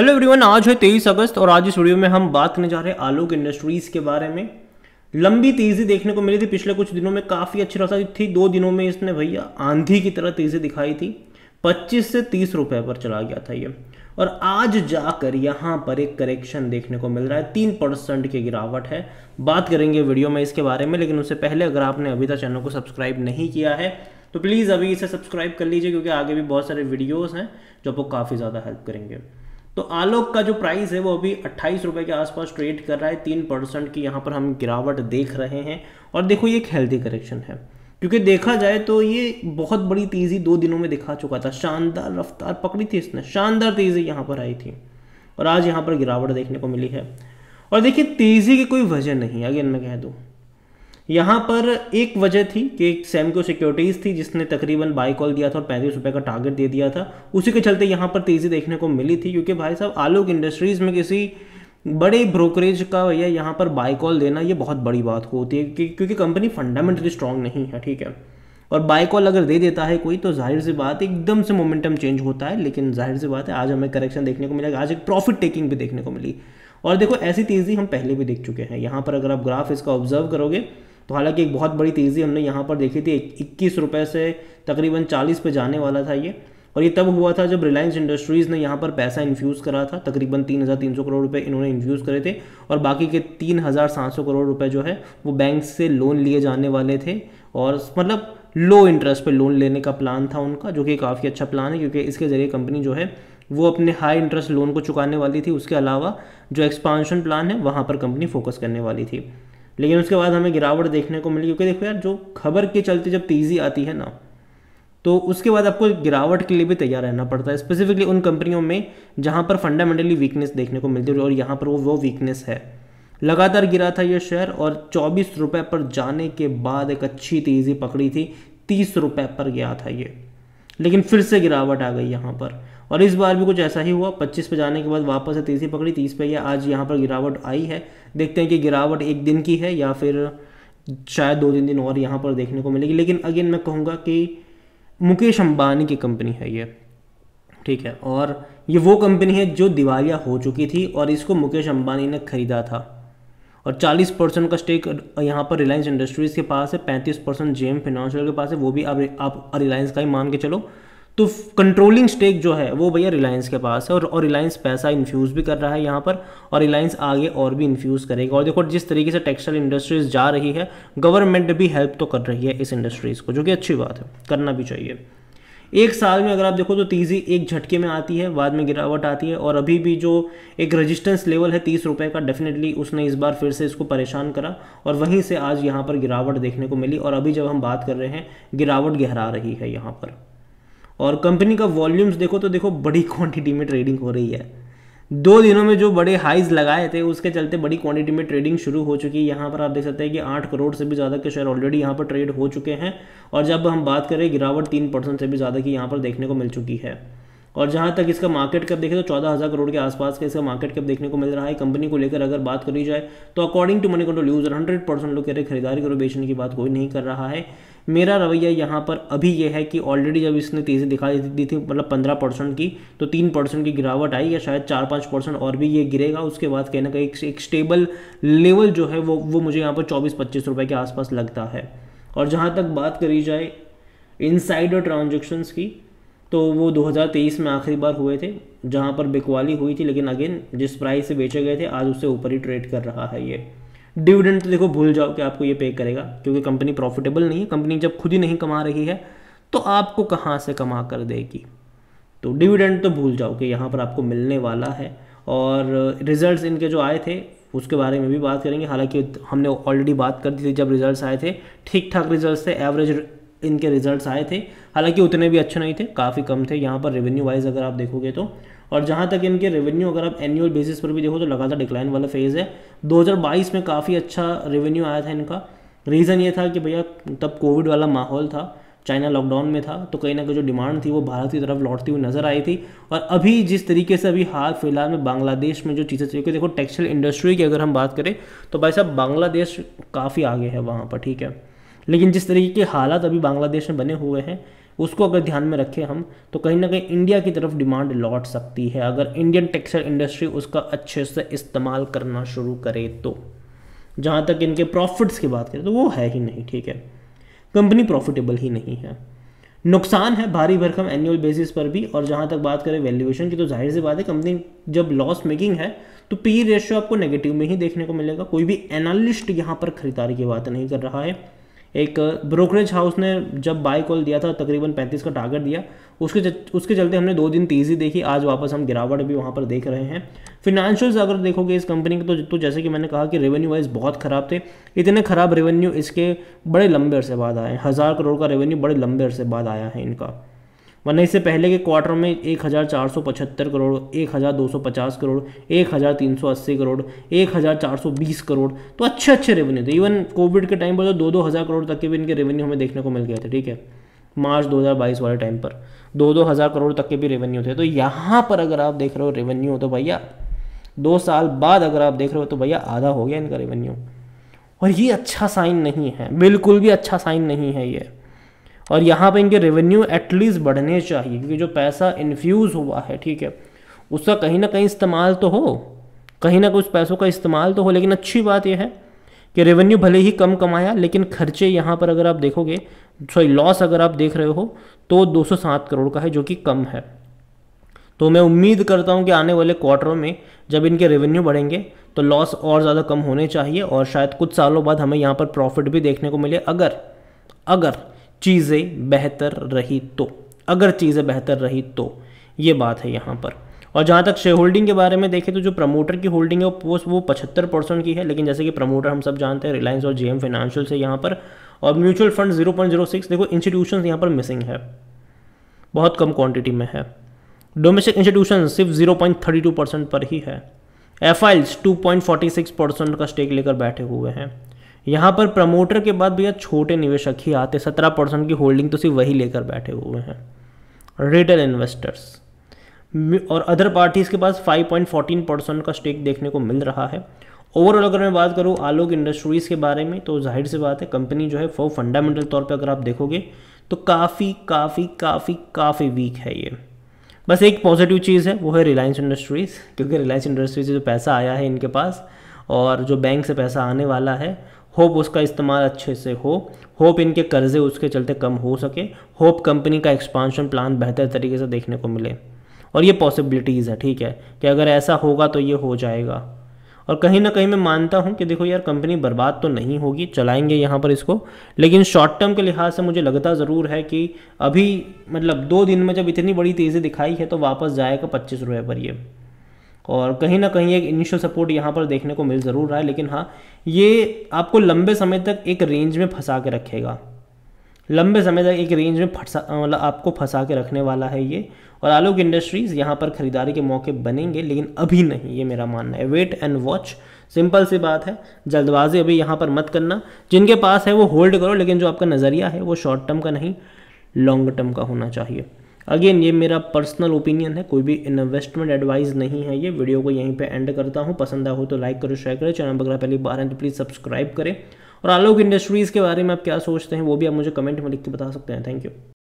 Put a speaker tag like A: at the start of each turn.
A: hello everyone आज है तेईस अगस्त और आज इस वीडियो में हम बात करने जा रहे हैं आलोक इंडस्ट्रीज के बारे में लंबी तेजी देखने को मिली थी पिछले कुछ दिनों में काफ़ी अच्छी रौसा थी दो दिनों में इसने भैया आंधी की तरह तेजी दिखाई थी 25 से 30 रुपए पर चला गया था ये और आज जाकर यहाँ पर एक करेक्शन देखने को मिल रहा है तीन परसेंट की गिरावट है बात करेंगे वीडियो में इसके बारे में लेकिन उससे पहले अगर आपने अभी तक चैनल को सब्सक्राइब नहीं किया है तो प्लीज़ अभी इसे सब्सक्राइब कर लीजिए क्योंकि आगे भी बहुत सारे वीडियोज़ हैं जो आपको काफ़ी ज़्यादा हेल्प करेंगे तो आलोक का जो प्राइस है वो अभी अट्ठाईस रुपए के आसपास ट्रेड कर रहा है तीन परसेंट की यहाँ पर हम गिरावट देख रहे हैं और देखो ये एक हेल्थी करेक्शन है क्योंकि देखा जाए तो ये बहुत बड़ी तेज़ी दो दिनों में दिखा चुका था शानदार रफ्तार पकड़ी थी इसने शानदार तेज़ी यहाँ पर आई थी और आज यहाँ पर गिरावट देखने को मिली है और देखिए तेज़ी की कोई वजह नहीं अगेन मैं कह दूँ यहाँ पर एक वजह थी कि एक सैमको सिक्योरिटीज़ थी जिसने तकरीबन बाई कॉल दिया था और पैंतीस रुपये का टारगेट दे दिया था उसी के चलते यहाँ पर तेज़ी देखने को मिली थी क्योंकि भाई साहब आलोक इंडस्ट्रीज़ में किसी बड़े ब्रोकरेज का भैया यहाँ पर बाई कॉल देना ये बहुत बड़ी बात होती है क्योंकि कंपनी फंडामेंटली स्ट्रांग नहीं है ठीक है और बाई कॉल अगर दे देता है कोई तो जाहिर सी बात एकदम से मोमेंटम चेंज होता है लेकिन जाहिर सी बात है आज हमें करेक्शन देखने को मिला आज एक प्रॉफिट टेकिंग भी देखने को मिली और देखो ऐसी तेज़ी हम पहले भी देख चुके हैं यहाँ पर अगर आप ग्राफ इसका ऑब्जर्व करोगे तो हालांकि एक बहुत बड़ी तेज़ी हमने यहाँ पर देखी थी इक्कीस रुपये से तकरीबन चालीस पे जाने वाला था ये और ये तब हुआ था जब रिलायंस इंडस्ट्रीज़ ने यहाँ पर पैसा इन्फ्यूज़ करा था तकरीबन तीन हज़ार तीन सौ करोड़ रुपए इन्होंने इन्फ्यूज़ करे थे और बाकी के तीन हज़ार सात सौ करोड़ रुपए जो है वो बैंक से लोन लिए जाने वाले थे और मतलब लो इंटरेस्ट पर लोन लेने का प्लान था उनका जो कि काफ़ी अच्छा प्लान है क्योंकि इसके ज़रिए कंपनी जो है वो अपने हाई इंटरेस्ट लोन को चुकाने वाली थी उसके अलावा जो एक्सपांशन प्लान है वहाँ पर कंपनी फोकस करने वाली थी लेकिन उसके बाद हमें गिरावट देखने को मिली क्योंकि देखो यार जो खबर के चलते जब तेज़ी आती है ना तो उसके बाद आपको गिरावट के लिए भी तैयार रहना पड़ता है स्पेसिफिकली उन कंपनियों में जहां पर फंडामेंटली वीकनेस देखने को मिलती है और यहां पर वो वो वीकनेस है लगातार गिरा था ये शेयर और चौबीस रुपये पर जाने के बाद एक अच्छी तेज़ी पकड़ी थी तीस रुपये पर गया था ये लेकिन फिर से गिरावट आ गई यहाँ पर और इस बार भी कुछ ऐसा ही हुआ पच्चीस पे जाने के बाद वापस से तेजी पकड़ी तीस पे या आज यहाँ पर गिरावट आई है देखते हैं कि गिरावट एक दिन की है या फिर शायद दो तीन दिन और यहाँ पर देखने को मिलेगी लेकिन अगेन मैं कहूँगा कि मुकेश अम्बानी की कंपनी है ये ठीक है और ये वो कंपनी है जो दिवालिया हो चुकी थी और इसको मुकेश अम्बानी ने खरीदा था और 40 परसेंट का स्टेक यहाँ पर रिलायंस इंडस्ट्रीज़ के पास है 35 परसेंट जे फाइनेंशियल के पास है वो भी आप आप रिलायंस का ही मान के चलो तो कंट्रोलिंग स्टेक जो है वो भैया रिलायंस के पास है और और रिलायंस पैसा इन्फ्यूज़ भी कर रहा है यहाँ पर और रिलायंस आगे और भी इन्फ्यूज़ करेगा और देखो जिस तरीके से टेक्सटाइल इंडस्ट्रीज जा रही है गवर्नमेंट भी हेल्प तो कर रही है इस इंडस्ट्रीज़ को जो कि अच्छी बात है करना भी चाहिए एक साल में अगर आप देखो तो तेज़ी एक झटके में आती है बाद में गिरावट आती है और अभी भी जो एक रेजिस्टेंस लेवल है तीस रुपये का डेफिनेटली उसने इस बार फिर से इसको परेशान करा और वहीं से आज यहाँ पर गिरावट देखने को मिली और अभी जब हम बात कर रहे हैं गिरावट गहरा रही है यहाँ पर और कंपनी का वॉल्यूम्स देखो तो देखो बड़ी क्वांटिटी में ट्रेडिंग हो रही है दो दिनों में जो बड़े हाइज लगाए थे उसके चलते बड़ी क्वांटिटी में ट्रेडिंग शुरू हो चुकी है यहाँ पर आप देख सकते हैं कि आठ करोड़ से भी ज़्यादा के शेयर ऑलरेडी यहाँ पर ट्रेड हो चुके हैं और जब हम बात करें गिरावट तीन परसेंट से भी ज़्यादा की यहाँ पर देखने को मिल चुकी है और जहाँ तक इसका मार्केट कैप देखें तो चौदह हज़ार करोड़ के आसपास का इसका मार्केट कैप देखने को मिल रहा है कंपनी को लेकर अगर बात करी जाए तो according to Moneycontrol user hundred percent लोग कह रहे खरीदारी करो बेचने की बात कोई नहीं कर रहा है मेरा रवैया यहाँ पर अभी यह है कि ऑलरेडी जब इसने तेज़ी दिखा दी थी मतलब पंद्रह परसेंट की तो तीन परसेंट की गिरावट आई या शायद चार पाँच परसेंट और भी ये गिरेगा उसके बाद कहीं ना कहीं एक स्टेबल लेवल जो है वो वो मुझे यहाँ पर चौबीस पच्चीस रुपये के आसपास लगता है और जहाँ तक बात करी जाए इन ट्रांजेक्शन्स की तो वो 2023 में आखिरी बार हुए थे जहाँ पर बिकवाली हुई थी लेकिन अगेन जिस प्राइस से बेचे गए थे आज उससे ऊपर ही ट्रेड कर रहा है ये डिविडेंड तो देखो भूल जाओ कि आपको ये पे करेगा क्योंकि कंपनी प्रॉफिटेबल नहीं है कंपनी जब खुद ही नहीं कमा रही है तो आपको कहाँ से कमा कर देगी तो डिविडेंड तो भूल जाओ कि यहाँ पर आपको मिलने वाला है और रिजल्ट्स इनके जो आए थे उसके बारे में भी बात करेंगे हालांकि हमने ऑलरेडी बात कर दी थी जब रिजल्ट्स आए थे ठीक ठाक रिजल्ट्स थे एवरेज इनके रिजल्ट्स आए थे हालांकि उतने भी अच्छे नहीं थे काफ़ी कम थे यहाँ पर रेवेन्यू वाइज अगर आप देखोगे तो और जहाँ तक इनके रेवेन्यू अगर आप एनुअल बेसिस पर भी देखो तो लगातार डिक्लाइन वाला फेज़ है 2022 में काफ़ी अच्छा रेवेन्यू आया था इनका रीज़न ये था कि भैया तब कोविड वाला माहौल था चाइना लॉकडाउन में था तो कहीं ना कहीं जो डिमांड थी वो भारत की तरफ लौटती हुई नजर आई थी और अभी जिस तरीके से अभी हाल फिलहाल में बांग्लादेश में जो चीज़ें क्योंकि देखो टेक्सटाइल इंडस्ट्री की अगर हम बात करें तो भाई साहब बांग्लादेश काफ़ी आगे है वहाँ पर ठीक है लेकिन जिस तरीके के हालात अभी बांग्लादेश में बने हुए हैं उसको अगर ध्यान में रखें हम तो कहीं ना कहीं इंडिया की तरफ डिमांड लौट सकती है अगर इंडियन टेक्सटाइल इंडस्ट्री उसका अच्छे से इस्तेमाल करना शुरू करे तो जहाँ तक इनके प्रॉफिट्स की बात करें तो वो है ही नहीं ठीक है कंपनी प्रॉफिटेबल ही नहीं है नुकसान है भारी भरकम एनुअल बेसिस पर भी और जहाँ तक बात करें वैल्यूएशन की तो जाहिर सी बात है कंपनी जब लॉस मेकिंग है तो पी रेशियो e आपको नेगेटिव में ही देखने को मिलेगा कोई भी एनालिस्ट यहाँ पर खरीदारी की बात नहीं कर रहा है एक ब्रोकरेज हाउस ने जब बाय कॉल दिया था तकरीबन 35 का टारगेट दिया उसके उसके चलते हमने दो दिन तेज़ी देखी आज वापस हम गिरावट भी वहाँ पर देख रहे हैं फिनेंशियल्स अगर देखोगे इस कंपनी के तो तो जैसे कि मैंने कहा कि रेवेन्यू वाइज बहुत ख़राब थे इतने ख़राब रेवेन्यू इसके बड़े लंबे अरसे बाद आए हज़ार करोड़ का रेवेन्यू बड़े लंबे अरसे बाद आया है इनका वरना इससे पहले के क्वार्टर में एक हज़ार चार सौ पचहत्तर करोड़ एक हज़ार दो सौ पचास करोड़ एक हज़ार तीन सौ अस्सी करोड़ एक हज़ार चार सौ बीस करोड़ तो अच्छे अच्छे रेवेन्यू थे इवन कोविड के टाइम पर तो दो दो हज़ार करोड़ तक के भी इनके रेवेन्यू हमें देखने को मिल गए थे ठीक है मार्च 2022 वाले टाइम पर दो दो हज़ार करोड़ तक के भी रेवेन्यू थे तो यहाँ पर अगर आप देख रहे हो रेवेन्यू तो भैया दो साल बाद अगर आप देख रहे हो तो भैया आधा हो गया इनका रेवेन्यू और ये अच्छा साइन नहीं है बिल्कुल भी अच्छा साइन नहीं है ये और यहाँ पे इनके रेवेन्यू एटलीस्ट बढ़ने चाहिए क्योंकि जो पैसा इन्फ्यूज़ हुआ है ठीक है उसका कहीं ना कहीं इस्तेमाल तो हो कहीं ना कहीं उस पैसों का इस्तेमाल तो हो लेकिन अच्छी बात यह है कि रेवेन्यू भले ही कम कमाया लेकिन खर्चे यहाँ पर अगर आप देखोगे सॉरी लॉस अगर आप देख रहे हो तो दो करोड़ का है जो कि कम है तो मैं उम्मीद करता हूँ कि आने वाले क्वार्टरों में जब इनके रेवेन्यू बढ़ेंगे तो लॉस और ज़्यादा कम होने चाहिए और शायद कुछ सालों बाद हमें यहाँ पर प्रॉफिट भी देखने को मिले अगर अगर चीज़ें बेहतर रही तो अगर चीज़ें बेहतर रही तो ये बात है यहाँ पर और जहाँ तक शेयर होल्डिंग के बारे में देखें तो जो प्रमोटर की होल्डिंग है वो वो पचहत्तर परसेंट की है लेकिन जैसे कि प्रमोटर हम सब जानते हैं रिलायंस और जेएम फाइनेंशियल से यहाँ पर और म्यूचुअल फंड 0.06 देखो इंस्टीट्यूशन यहाँ पर मिसिंग है बहुत कम क्वांटिटी में है डोमेस्टिक इंस्टीट्यूशन सिर्फ जीरो परसेंट पर ही है एफ आइल्स टू का स्टेक लेकर बैठे हुए हैं यहाँ पर प्रमोटर के बाद भैया छोटे निवेशक ही आते सत्रह परसेंट की होल्डिंग तो सिर्फ वही लेकर बैठे हुए हैं रिटेल इन्वेस्टर्स और अदर पार्टीज़ के पास 5.14 परसेंट का स्टेक देखने को मिल रहा है ओवरऑल अगर मैं बात करूँ आलोक इंडस्ट्रीज़ के बारे में तो जाहिर सी बात है कंपनी जो है वो फंडामेंटल तौर पर अगर आप देखोगे तो काफ़ी काफ़ी काफ़ी काफ़ी वीक है ये बस एक पॉजिटिव चीज़ है वो है रिलायंस इंडस्ट्रीज़ क्योंकि रिलायंस इंडस्ट्रीज़ से जो पैसा आया है इनके पास और जो बैंक से पैसा आने वाला है होप उसका इस्तेमाल अच्छे से हो होप इनके कर्जे उसके चलते कम हो सके होप कंपनी का एक्सपांशन प्लान बेहतर तरीके से देखने को मिले और ये पॉसिबिलिटीज़ है ठीक है कि अगर ऐसा होगा तो ये हो जाएगा और कहीं ना कहीं मैं मानता हूँ कि देखो यार कंपनी बर्बाद तो नहीं होगी चलाएंगे यहाँ पर इसको लेकिन शॉर्ट टर्म के लिहाज से मुझे लगता ज़रूर है कि अभी मतलब दो दिन में जब इतनी बड़ी तेज़ी दिखाई है तो वापस जाएगा पच्चीस रुपये पर ये और कहीं ना कहीं एक इनिशियल सपोर्ट यहाँ पर देखने को मिल ज़रूर रहा है लेकिन हाँ ये आपको लंबे समय तक एक रेंज में फंसा के रखेगा लंबे समय तक एक रेंज में फंसा मतलब आपको फंसा के रखने वाला है ये और आलोक इंडस्ट्रीज़ यहाँ पर ख़रीदारी के मौके बनेंगे लेकिन अभी नहीं ये मेरा मानना है वेट एंड वॉच सिंपल सी बात है जल्दबाजी अभी यहाँ पर मत करना जिनके पास है वो होल्ड करो लेकिन जो आपका नज़रिया है वो शॉर्ट टर्म का नहीं लॉन्ग टर्म का होना चाहिए अगेन ये मेरा पर्सनल ओपिनियन है कोई भी इन्वेस्टमेंट एडवाइस नहीं है ये वीडियो को यहीं पे एंड करता हूँ पसंद आ हो तो लाइक करो शेयर करें चैनल पर पहली बार हैं तो प्लीज़ सब्सक्राइब करें और आलोक इंडस्ट्रीज़ के बारे में आप क्या सोचते हैं वो भी आप मुझे कमेंट में लिख के बता सकते हैं थैंक यू